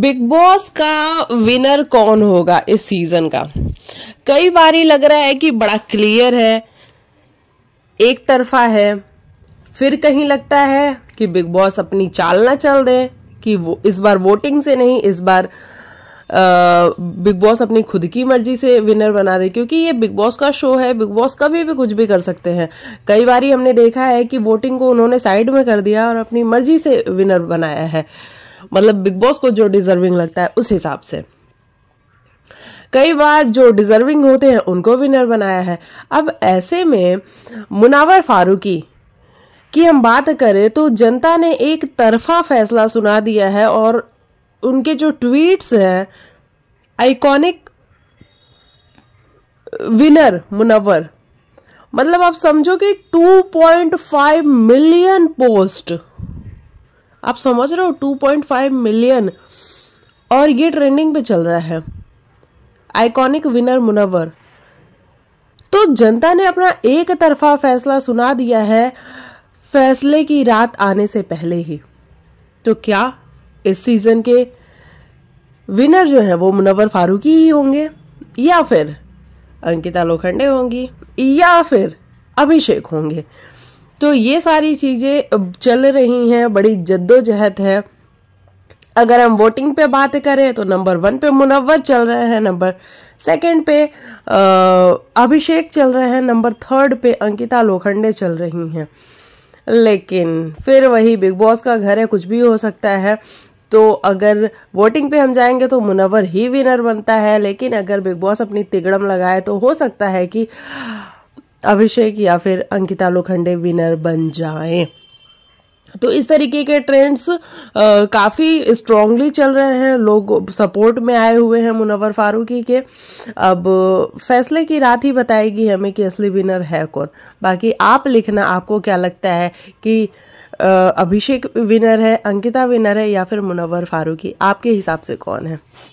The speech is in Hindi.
बिग बॉस का विनर कौन होगा इस सीज़न का कई बार ही लग रहा है कि बड़ा क्लियर है एक तरफा है फिर कहीं लगता है कि बिग बॉस अपनी चाल ना चल दे कि वो इस बार वोटिंग से नहीं इस बार बिग बॉस अपनी खुद की मर्जी से विनर बना दे क्योंकि ये बिग बॉस का शो है बिग बॉस कभी भी कुछ भी कर सकते हैं कई बार हमने देखा है कि वोटिंग को उन्होंने साइड में कर दिया और अपनी मर्जी से विनर बनाया है मतलब बिग बॉस को जो डिजर्विंग लगता है उस हिसाब से कई बार जो डिजर्विंग होते हैं उनको विनर बनाया है अब ऐसे में मुनावर फारूकी की हम बात करें तो जनता ने एक तरफा फैसला सुना दिया है और उनके जो ट्वीट्स हैं आइकॉनिक विनर मुनवर मतलब आप समझो कि 2.5 मिलियन पोस्ट आप समझ रहे हो 2.5 मिलियन और ये ट्रेंडिंग पे चल रहा है आइकॉनिक विनर मुनवर तो जनता ने अपना एक तरफा फैसला सुना दिया है फैसले की रात आने से पहले ही तो क्या इस सीज़न के विनर जो है वो मुनवर फारूकी ही होंगे या फिर अंकिता लोखंडे होंगी या फिर अभिषेक होंगे तो ये सारी चीज़ें चल रही हैं बड़ी जद्दोजहद है अगर हम वोटिंग पे बात करें तो नंबर वन पे मुनवर चल रहे हैं नंबर सेकंड पे अभिषेक चल रहे हैं नंबर थर्ड पे अंकिता लोखंडे चल रही हैं लेकिन फिर वही बिग बॉस का घर है कुछ भी हो सकता है तो अगर वोटिंग पे हम जाएंगे तो मुनवर ही विनर बनता है लेकिन अगर बिग बॉस अपनी तिगड़म लगाए तो हो सकता है कि अभिषेक या फिर अंकिता लोखंडे विनर बन जाए तो इस तरीके के ट्रेंड्स काफ़ी स्ट्रॉन्गली चल रहे हैं लोग सपोर्ट में आए हुए हैं मुनवर फारूकी के अब फैसले की रात ही बताएगी हमें कि असली विनर है कौन बाकी आप लिखना आपको क्या लगता है कि अभिषेक विनर है अंकिता विनर है या फिर मुनवर फारूकी आपके हिसाब से कौन है